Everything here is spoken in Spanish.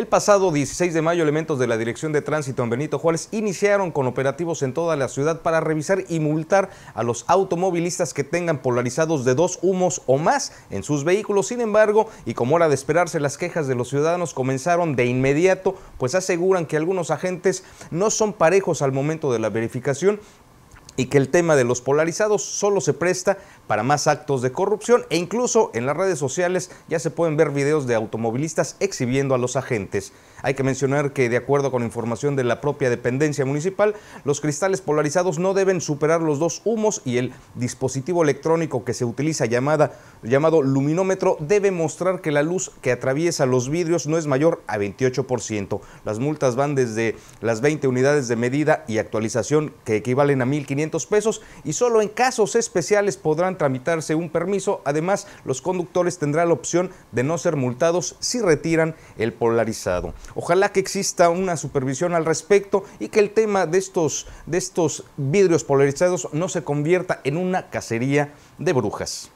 El pasado 16 de mayo, elementos de la Dirección de Tránsito en Benito Juárez iniciaron con operativos en toda la ciudad para revisar y multar a los automovilistas que tengan polarizados de dos humos o más en sus vehículos. Sin embargo, y como era de esperarse, las quejas de los ciudadanos comenzaron de inmediato, pues aseguran que algunos agentes no son parejos al momento de la verificación y que el tema de los polarizados solo se presta para más actos de corrupción e incluso en las redes sociales ya se pueden ver videos de automovilistas exhibiendo a los agentes. Hay que mencionar que de acuerdo con información de la propia dependencia municipal, los cristales polarizados no deben superar los dos humos y el dispositivo electrónico que se utiliza llamada, llamado luminómetro debe mostrar que la luz que atraviesa los vidrios no es mayor a 28%. Las multas van desde las 20 unidades de medida y actualización que equivalen a 1.500 pesos y solo en casos especiales podrán tramitarse un permiso. Además, los conductores tendrán la opción de no ser multados si retiran el polarizado. Ojalá que exista una supervisión al respecto y que el tema de estos, de estos vidrios polarizados no se convierta en una cacería de brujas.